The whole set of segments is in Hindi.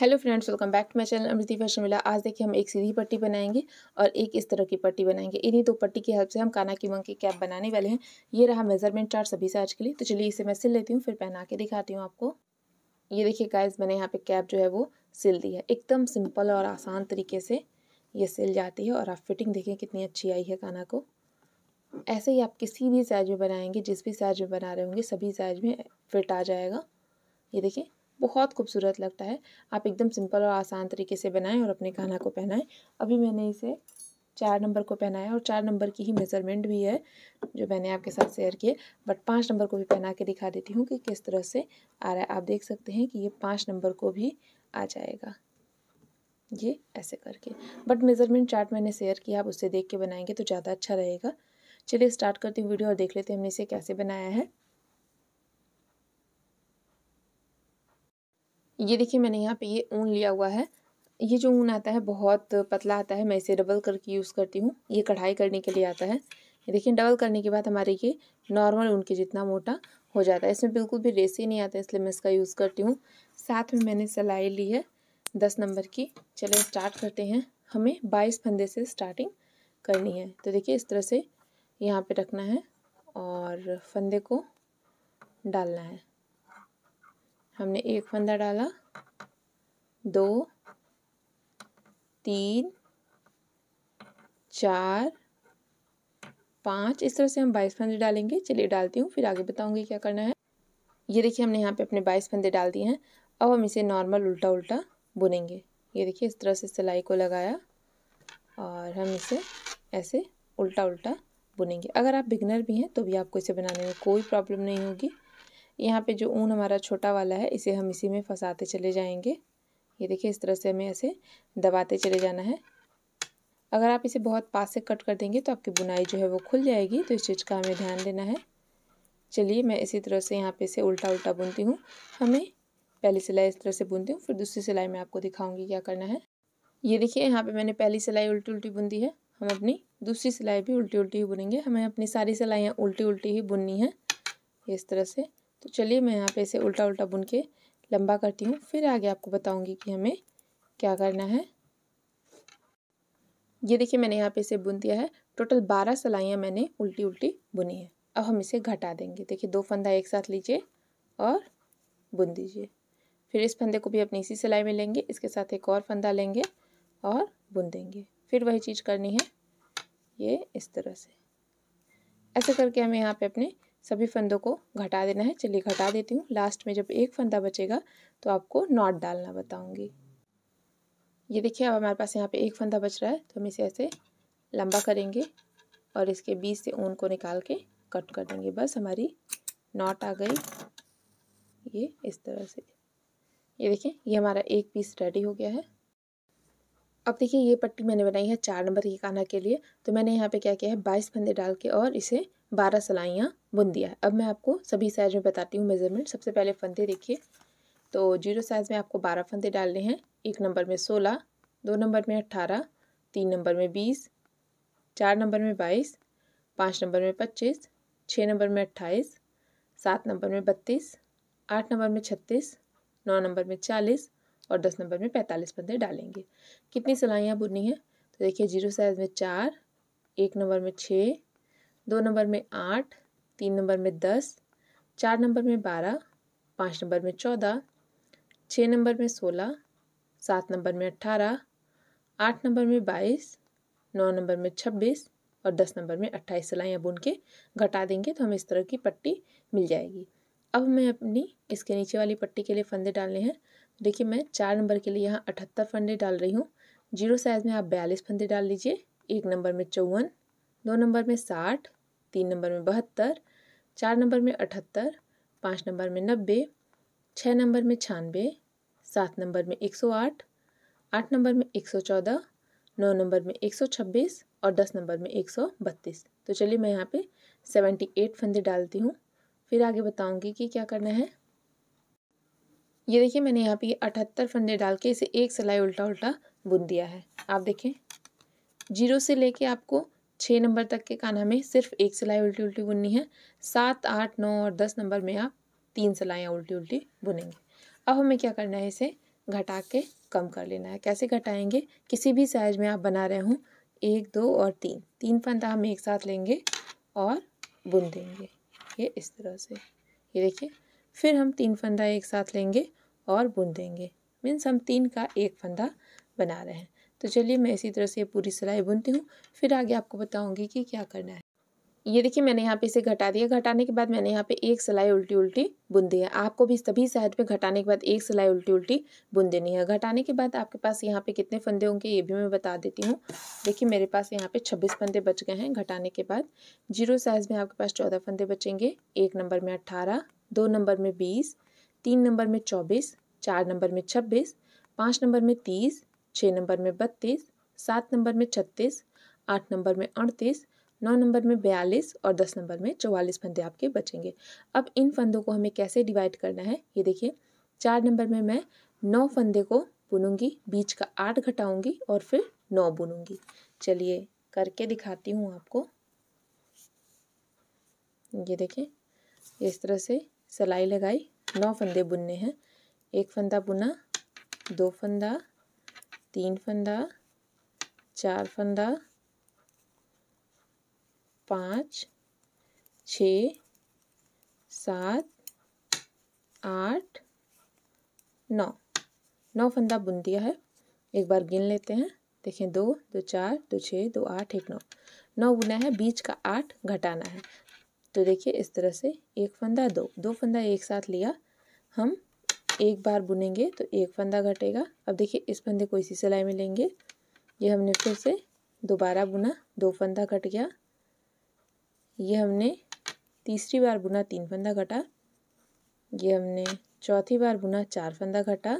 hello friends welcome back to my channel Amriti fashion मिला आज देखिए हम एक सीधी पट्टी बनाएंगे और एक इस तरह की पट्टी बनाएंगे इन्हीं दो पट्टी की हेल्प से हम काना की मंकी कैप बनाने वाले हैं ये रहा मेजरमेंट चार्ट सभी साइज के लिए तो चलिए इसे मैं सिल लेती हूँ फिर पहना के दिखाती हूँ आपको ये देखिए गाइज मैंने यहाँ पे कैप जो है वो सिल दी है एकदम सिंपल और आसान तरीके से ये सिल जाती है और आप फिटिंग देखें कितनी अच्छी आई है काना को ऐसे ही आप किसी भी साइज में बनाएंगे जिस भी साइज में बना रहे होंगे सभी साइज में फिट आ जाएगा ये देखिए बहुत खूबसूरत लगता है आप एकदम सिंपल और आसान तरीके से बनाएं और अपने खाना को पहनाएं अभी मैंने इसे चार नंबर को पहनाया और चार नंबर की ही मेज़रमेंट भी है जो मैंने आपके साथ शेयर किए बट पाँच नंबर को भी पहना के दिखा देती हूँ कि किस तरह से आ रहा है आप देख सकते हैं कि ये पाँच नंबर को भी आ जाएगा ये ऐसे करके बट मेज़रमेंट चार्ट मैंने शेयर किया आप उसे देख के बनाएंगे तो ज़्यादा अच्छा रहेगा चलिए स्टार्ट करती हूँ वीडियो और देख लेते हैं हमने इसे कैसे बनाया है ये देखिए मैंने यहाँ पे ये ऊन लिया हुआ है ये जो ऊन आता है बहुत पतला आता है मैं इसे डबल करके यूज़ करती हूँ ये कढ़ाई करने के लिए आता है देखिए डबल करने के बाद हमारे ये नॉर्मल ऊन के जितना मोटा हो जाता है इसमें बिल्कुल भी रेसे नहीं आता इसलिए मैं इसका यूज़ करती हूँ साथ में मैंने सिलाई ली है दस नंबर की चले स्टार्ट करते हैं हमें बाईस फंदे से स्टार्टिंग करनी है तो देखिए इस तरह से यहाँ पे रखना है और फंदे को डालना है हमने एक फंदा डाला दो तीन चार पाँच इस तरह से हम बाईस फंदे डालेंगे चलिए डालती हूँ फिर आगे बताऊँगी क्या करना है ये देखिए हमने यहाँ पे अपने बाईस फंदे डाल दिए हैं अब हम इसे नॉर्मल उल्टा उल्टा बुनेंगे ये देखिए इस तरह से सिलाई को लगाया और हम इसे ऐसे उल्टा उल्टा बुनेंगे अगर आप बिगनर भी हैं तो भी आपको इसे बनाने में कोई प्रॉब्लम नहीं होगी यहाँ पे जो ऊन हमारा छोटा वाला है इसे हम इसी में फंसाते चले जाएंगे ये देखिए इस तरह से हमें ऐसे दबाते चले जाना है अगर आप इसे बहुत पास से कट कर देंगे तो आपकी बुनाई जो है वो खुल जाएगी तो इस चीज़ का हमें ध्यान देना है चलिए मैं इसी तरह से यहाँ पे इसे उल्टा उल्टा बुनती हूँ हमें पहली सिलाई इस तरह से बुनती हूँ फिर दूसरी सिलाई में आपको दिखाऊँगी क्या करना है ये देखिए यहाँ पर मैंने पहली सिलाई उल्टी उल्टी बुन दी है हम अपनी दूसरी सिलाई भी उल्टी उल्टी ही बुनेंगे हमें अपनी सारी सिलाइयाँ उल्टी उल्टी ही बुननी है इस तरह से तो चलिए मैं यहाँ पे इसे उल्टा उल्टा बुन के लंबा करती हूँ फिर आगे आपको बताऊँगी कि हमें क्या करना है ये देखिए मैंने यहाँ पे इसे बुन दिया है टोटल बारह सिलाइयाँ मैंने उल्टी उल्टी बुनी है अब हम इसे घटा देंगे देखिए दो फंदा एक साथ लीजिए और बुन दीजिए फिर इस फंदे को भी अपनी इसी सिलाई में लेंगे इसके साथ एक और फंदा लेंगे और बुन देंगे फिर वही चीज़ करनी है ये इस तरह से ऐसे करके हमें यहाँ पे अपने सभी फंदों को घटा देना है चलिए घटा देती हूँ लास्ट में जब एक फंदा बचेगा तो आपको नॉट डालना बताऊँगी ये देखिए अब हमारे पास यहाँ पे एक फंदा बच रहा है तो हम इसे ऐसे लंबा करेंगे और इसके बीच से ऊन को निकाल के कट कर देंगे बस हमारी नॉट आ गई ये इस तरह से ये देखिए ये हमारा एक पीस रेडी हो गया है अब देखिए ये पट्टी मैंने बनाई है चार नंबर के काना के लिए तो मैंने यहाँ पे क्या किया है बाईस फंदे डाल के और इसे बारह सलाइयाँ बुन दिया है अब मैं आपको सभी साइज़ में बताती हूँ मेज़रमेंट सबसे पहले फंदे देखिए तो जीरो साइज़ में आपको बारह फंदे डालने हैं एक नंबर में सोलह दो नंबर में अट्ठारह तीन नंबर में बीस चार नंबर में बाईस पाँच नंबर में पच्चीस छः नंबर में अट्ठाईस सात नंबर में बत्तीस आठ नंबर में छत्तीस नौ नंबर में चालीस और दस नंबर में पैंतालीस फंदे डालेंगे कितनी सिलाइयाँ बुननी हैं तो देखिए जीरो साइज़ में चार एक नंबर में छः दो नंबर में आठ तीन नंबर में दस चार नंबर में बारह पाँच नंबर में चौदह छः नंबर में सोलह सात नंबर में अट्ठारह आठ नंबर में बाईस नौ नंबर में छब्बीस और दस नंबर में अट्ठाईस सिलाइयाँ बुन के घटा देंगे तो हमें इस तरह की पट्टी मिल जाएगी अब मैं अपनी इसके नीचे वाली पट्टी के लिए फंदे डालने हैं देखिए मैं चार नंबर के लिए यहाँ अठहत्तर फंदे डाल रही हूँ जीरो साइज़ में आप बयालीस फंदे डाल लीजिए एक नंबर में चौवन दो नंबर में साठ तीन नंबर में बहत्तर चार नंबर में अठहत्तर पाँच नंबर में नब्बे छः नंबर में छानबे सात नंबर में एक सौ आठ आठ नंबर में एक सौ चौदह नौ नंबर में एक सौ छब्बीस और दस नंबर में एक सौ बत्तीस तो चलिए मैं यहाँ पे सेवेंटी एट फंदे डालती हूँ फिर आगे बताऊँगी कि क्या करना है ये देखिए मैंने यहाँ पे ये अठहत्तर फंदे डाल के इसे एक सिलाई उल्टा उल्टा बुन दिया है आप देखें जीरो से लेके आपको छः नंबर तक के कान हमें सिर्फ एक सिलाई उल्टी उल्टी बुननी है सात आठ नौ और दस नंबर में आप तीन सिलाइयाँ उल्टी उल्टी बुनेंगे अब हमें क्या करना है इसे घटा के कम कर लेना है कैसे घटाएंगे किसी भी साइज में आप बना रहे हों एक दो और तीन तीन फंदा हम एक साथ लेंगे और बुन देंगे ये इस तरह से ये देखिए फिर हम तीन फंदा एक साथ लेंगे और बुन देंगे मीन्स हम तीन का एक फंदा बना रहे हैं तो चलिए मैं इसी तरह से पूरी सिलाई बुनती हूँ फिर आगे आपको बताऊँगी कि क्या करना है ये देखिए मैंने यहाँ पे इसे घटा दिया घटाने के बाद मैंने यहाँ पे एक सिलाई उल्टी उल्टी बुन दी है आपको भी सभी साइड पे घटाने के बाद एक सिलाई उल्टी उल्टी बुन देनी है घटाने के बाद आपके पास यहाँ पे कितने फंदे होंगे ये भी मैं बता देती हूँ देखिए मेरे पास यहाँ पे 26 फंदे बच गए हैं घटाने के बाद जीरो साइज में आपके पास चौदह फंदे बचेंगे एक नंबर में अट्ठारह दो नंबर में बीस तीन नंबर में चौबीस चार नंबर में छब्बीस पाँच नंबर में तीस छः नंबर में बत्तीस सात नंबर में छत्तीस आठ नंबर में अड़तीस नौ नंबर में बयालीस और दस नंबर में चौवालीस फंदे आपके बचेंगे अब इन फंदों को हमें कैसे डिवाइड करना है ये देखिए चार नंबर में मैं नौ फंदे को बुनूंगी बीच का आठ घटाऊंगी और फिर नौ बुनूंगी चलिए करके दिखाती हूँ आपको ये देखें इस तरह से सलाई लगाई नौ फंदे बुनने हैं एक फंदा बुना दो फंदा तीन फंदा चार फंदा पाँच छ सात आठ नौ नौ फंदा बुन दिया है एक बार गिन लेते हैं देखें दो दो चार दो छः दो आठ एक नौ नौ बुना है बीच का आठ घटाना है तो देखिए इस तरह से एक फंदा दो दो फंदा एक साथ लिया हम एक बार बुनेंगे तो एक फंदा घटेगा अब देखिए इस फंदे को इसी सिलाई में लेंगे ये हमने फिर से दोबारा बुना दो फंदा घट गया ये हमने तीसरी बार बुना तीन फंदा घटा ये हमने चौथी बार बुना चार फंदा घटा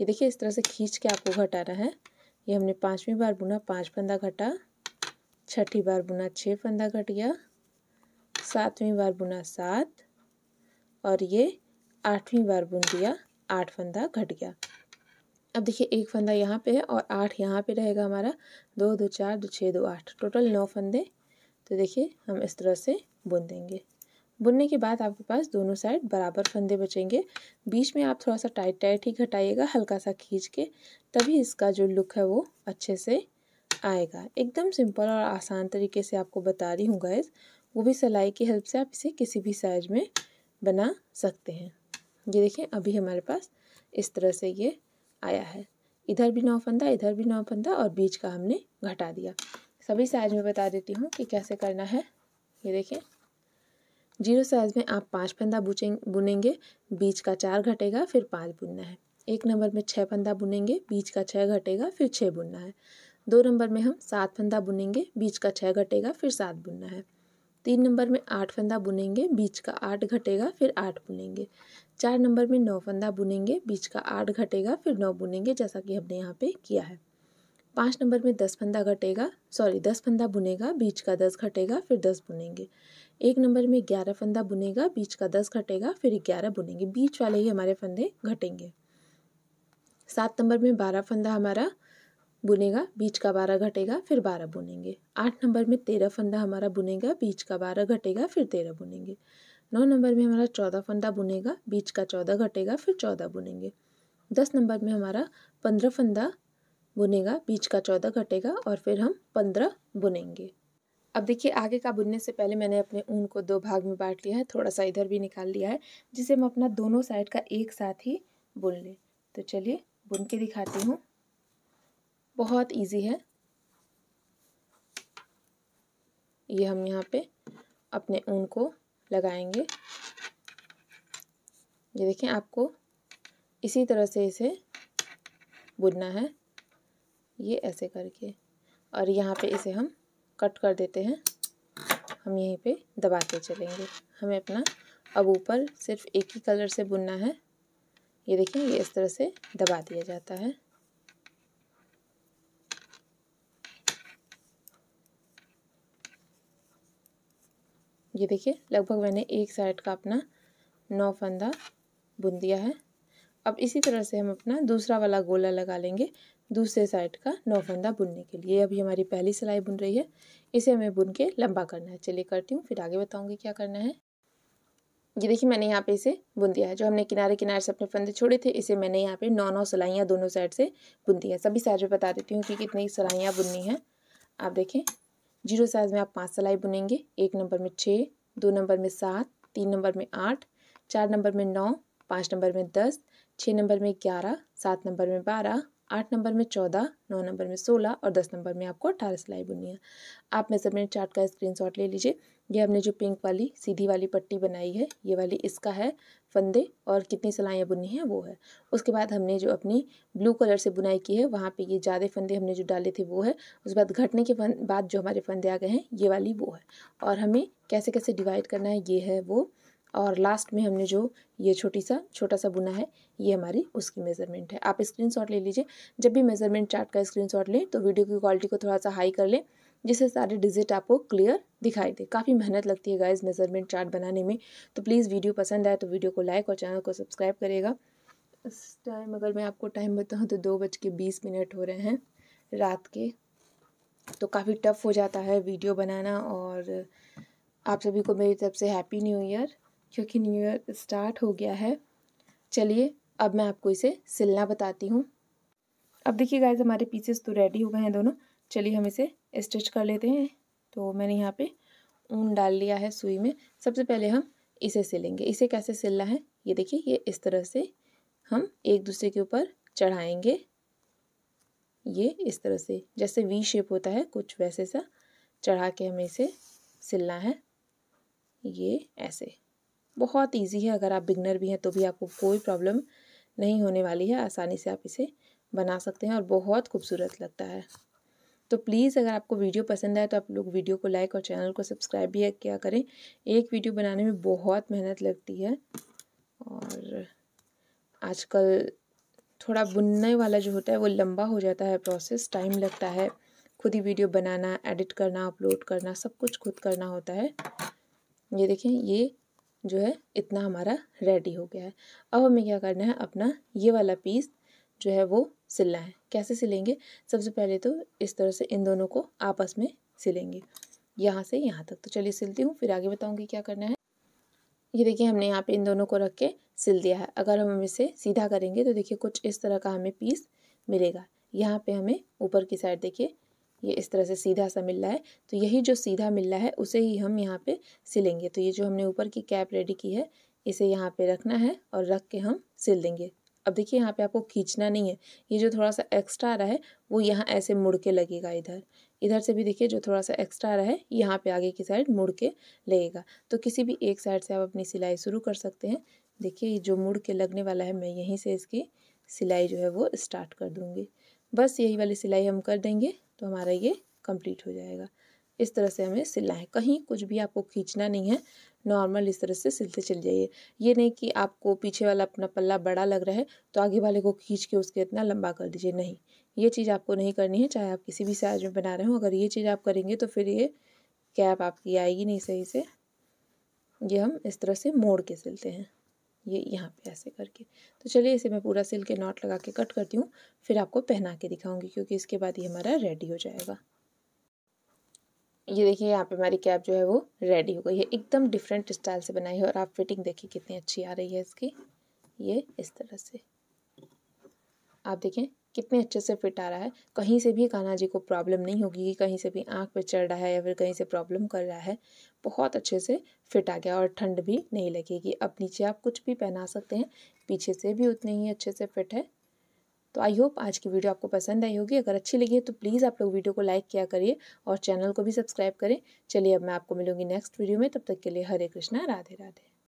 ये देखिए इस तरह से खींच के आपको घटाना है ये हमने पाँचवीं बार बुना पाँच फंदा घटा छठी बार बुना छः फंदा घट गया सातवीं बार बुना सात और ये आठवीं बार बुन दिया आठ फंदा घट गया अब देखिए एक फंदा यहाँ पे है और आठ यहाँ पे रहेगा हमारा दो दो चार दो छः दो आठ टोटल नौ फंदे तो देखिए हम इस तरह से बुन देंगे बुनने के बाद आपके पास दोनों साइड बराबर फंदे बचेंगे बीच में आप थोड़ा सा टाइट टाइट ही घटाइएगा हल्का सा खींच के तभी इसका जो लुक है वो अच्छे से आएगा एकदम सिंपल और आसान तरीके से आपको बता रही हूँ गैस वो भी सिलाई की हेल्प से आप इसे किसी भी साइज में बना सकते हैं ये देखिए अभी हमारे पास इस तरह से ये आया है इधर भी नौ फंदा इधर भी नौ फंदा और बीच का हमने घटा दिया सभी साइज में बता देती हूँ कि कैसे करना है ये देखिए जीरो साइज में आप पाँच फंदा बुनेंगे बीच का चार घटेगा फिर पाँच बुनना है एक नंबर में छः फंदा बुनेंगे बीच का छः घटेगा फिर छः बुनना है दो नंबर में हम सात फंदा बुनेंगे बीच का छः घटेगा फिर सात बुनना है तीन नंबर में आठ फंदा बुनेंगे बीच का आठ घटेगा फिर आठ बुनेंगे चार नंबर में नौ फंदा बुनेंगे बीच का आठ घटेगा फिर नौ बुनेंगे जैसा कि हमने यहाँ पे किया है पाँच नंबर में दस फंदा घटेगा सॉरी दस फंदा बुनेगा बीच का दस घटेगा फिर दस बुनेंगे एक नंबर में ग्यारह फंदा बुनेगा बीच का दस घटेगा फिर ग्यारह बुनेंगे बीच वाले ही हमारे फंदे घटेंगे सात नंबर में बारह फंदा हमारा बुनेगा बीच का बारह घटेगा फिर बारह बुनेंगे आठ नंबर में तेरह फंदा हमारा बुनेगा बीच का बारह घटेगा फिर तेरह बुनेंगे नौ नंबर में हमारा चौदह फंदा बुनेगा बीच का चौदह घटेगा फिर चौदह बुनेंगे दस नंबर में हमारा पंद्रह फंदा बुनेगा बीच का चौदह घटेगा और फिर हम पंद्रह बुनेंगे अब देखिए आगे का बुनने से पहले मैंने अपने ऊन को दो भाग में बांट लिया है थोड़ा सा इधर भी निकाल लिया है जिसे हम अपना दोनों साइड का एक साथ ही बुन लें तो चलिए बुन के दिखाती हूँ बहुत इजी है ये हम यहाँ पे अपने ऊन को लगाएंगे ये देखें आपको इसी तरह से इसे बुनना है ये ऐसे करके और यहाँ पे इसे हम कट कर देते हैं हम यहीं पे दबाते चलेंगे हमें अपना अब ऊपर सिर्फ एक ही कलर से बुनना है ये देखिए ये इस तरह से दबा दिया जाता है ये देखिए लगभग मैंने एक साइड का अपना नौ फंदा बुन दिया है अब इसी तरह से हम अपना दूसरा वाला गोला लगा लेंगे दूसरे साइड का नौ फंदा बुनने के लिए अभी हमारी पहली सिलाई बुन रही है इसे हमें बुन के लंबा करना है चलिए करती हूँ फिर आगे बताऊँगी क्या करना है ये देखिए मैंने यहाँ पे इसे बुन दिया है जो हमने किनारे किनारे से अपने फंदे छोड़े थे इसे मैंने यहाँ पे नौ नौ सिलाइयाँ दोनों साइड से बुन दिया है सभी साइड में बता देती हूँ कि कितनी सिलाइयाँ बुननी है आप देखें जीरो साइज़ में आप पांच सिलाई बुनेंगे एक नंबर में छः दो नंबर में सात तीन नंबर में आठ चार नंबर में नौ पाँच नंबर में दस छः नंबर में ग्यारह सात नंबर में बारह आठ नंबर में चौदह नौ नंबर में सोलह और दस नंबर में आपको अट्ठारह सिलाई बुननी है आप मेजरमेंट चार्ट का स्क्रीनशॉट ले लीजिए ये हमने जो पिंक वाली सीधी वाली पट्टी बनाई है ये वाली इसका है फंदे और कितनी सिलाइयाँ बुननी हैं वो है उसके बाद हमने जो अपनी ब्लू कलर से बुनाई की है वहाँ पे ये ज़्यादा फंदे हमने जो डाले थे वो है उसके बाद घटने के बाद जो हमारे फंदे आ गए हैं ये वाली वो है और हमें कैसे कैसे डिवाइड करना है ये है वो और लास्ट में हमने जो ये छोटी सा छोटा सा बुना है ये हमारी उसकी मेज़रमेंट है आप स्क्रीनशॉट ले लीजिए जब भी मेज़रमेंट चार्ट का स्क्रीनशॉट लें तो वीडियो की क्वालिटी को थोड़ा सा हाई कर लें जिससे सारे डिजिट आपको क्लियर दिखाई दे काफ़ी मेहनत लगती है गाइज मेज़रमेंट चार्ट बनाने में तो प्लीज़ वीडियो पसंद आए तो वीडियो को लाइक और चैनल को सब्सक्राइब करेगा इस टाइम अगर मैं आपको टाइम बताऊँ तो दो बज के बीस मिनट हो रहे हैं रात के तो काफ़ी टफ़ हो जाता है वीडियो बनाना और आप सभी को मेरी तरफ से हैप्पी न्यू ईयर क्योंकि न्यू ईयर स्टार्ट हो गया है चलिए अब मैं आपको इसे सिलना बताती हूँ अब देखिए गाइज हमारे पीसेस तो रेडी हो गए हैं दोनों चलिए हम इसे स्टिच कर लेते हैं तो मैंने यहाँ पे ऊन डाल लिया है सुई में सबसे पहले हम इसे सिलेंगे इसे कैसे सिलना है ये देखिए ये इस तरह से हम एक दूसरे के ऊपर चढ़ाएंगे ये इस तरह से जैसे वी शेप होता है कुछ वैसे सा चढ़ा के हमें इसे सिलना है ये ऐसे बहुत ईजी है अगर आप बिगनर भी हैं तो भी आपको कोई प्रॉब्लम नहीं होने वाली है आसानी से आप इसे बना सकते हैं और बहुत खूबसूरत लगता है तो प्लीज़ अगर आपको वीडियो पसंद आए तो आप लोग वीडियो को लाइक और चैनल को सब्सक्राइब भी क्या करें एक वीडियो बनाने में बहुत मेहनत लगती है और आजकल थोड़ा बुनने वाला जो होता है वो लंबा हो जाता है प्रोसेस टाइम लगता है खुद ही वीडियो बनाना एडिट करना अपलोड करना सब कुछ खुद करना होता है ये देखें ये जो है इतना हमारा रेडी हो गया है अब हमें क्या करना है अपना ये वाला पीस जो है वो सिलना है कैसे सिलेंगे सबसे पहले तो इस तरह से इन दोनों को आपस में सिलेंगे यहाँ से यहाँ तक तो चलिए सिलती हूँ फिर आगे बताऊँगी क्या करना है ये देखिए हमने यहाँ पे इन दोनों को रख के सिल दिया है अगर हम इसे सीधा करेंगे तो देखिए कुछ इस तरह का हमें पीस मिलेगा यहाँ पे हमें ऊपर की साइड देखिए ये इस तरह से सीधा सा मिल रहा है तो यही जो सीधा मिल रहा है उसे ही हम यहाँ पे सिलेंगे तो ये जो हमने ऊपर की कैप रेडी की है इसे यहाँ पे रखना है और रख के हम सिल देंगे अब देखिए यहाँ पे आपको खींचना नहीं है ये जो थोड़ा सा एक्स्ट्रा आ रहा है वो यहाँ ऐसे मुड़ के लगेगा इधर इधर से भी देखिए जो थोड़ा सा एक्स्ट्रा आ रहा है यहाँ पर आगे की साइड मुड़ के लगेगा तो किसी भी एक साइड से आप अपनी सिलाई शुरू कर सकते हैं देखिए जो मुड़ के लगने वाला है मैं यहीं से इसकी सिलाई जो है वो स्टार्ट कर दूँगी बस यही वाली सिलाई हम कर देंगे तो हमारा ये कंप्लीट हो जाएगा इस तरह से हमें सिलना है कहीं कुछ भी आपको खींचना नहीं है नॉर्मल इस तरह से सिलते चल जाइए ये नहीं कि आपको पीछे वाला अपना पल्ला बड़ा लग रहा है तो आगे वाले को खींच के उसके इतना लंबा कर दीजिए नहीं ये चीज़ आपको नहीं करनी है चाहे आप किसी भी साइज में बना रहे हो अगर ये चीज़ आप करेंगे तो फिर ये कैप आपकी आएगी नहीं सही से ये हम इस तरह से मोड़ के सिलते हैं ये यहाँ पे ऐसे करके तो चलिए इसे मैं पूरा सिल के नॉट लगा के कट करती हूँ फिर आपको पहना के दिखाऊंगी क्योंकि इसके बाद ये हमारा रेडी हो जाएगा ये देखिए यहाँ पे हमारी कैप जो है वो रेडी हो गई है एकदम डिफरेंट स्टाइल से बनाई है और आप फिटिंग देखिए कितनी अच्छी आ रही है इसकी ये इस तरह से आप देखें कितने अच्छे से फिट आ रहा है कहीं से भी कान्हा जी को प्रॉब्लम नहीं होगी कि कहीं से भी आँख पर चढ़ रहा है या फिर कहीं से प्रॉब्लम कर रहा है बहुत अच्छे से फिट आ गया और ठंड भी नहीं लगेगी अब नीचे आप कुछ भी पहना सकते हैं पीछे से भी उतने ही अच्छे से फिट है तो आई होप आज की वीडियो आपको पसंद आई होगी अगर अच्छी लगी है तो प्लीज़ आप लोग वीडियो को लाइक किया करिए और चैनल को भी सब्सक्राइब करें चलिए अब मैं आपको मिलूंगी नेक्स्ट वीडियो में तब तक के लिए हरे कृष्णा राधे राधे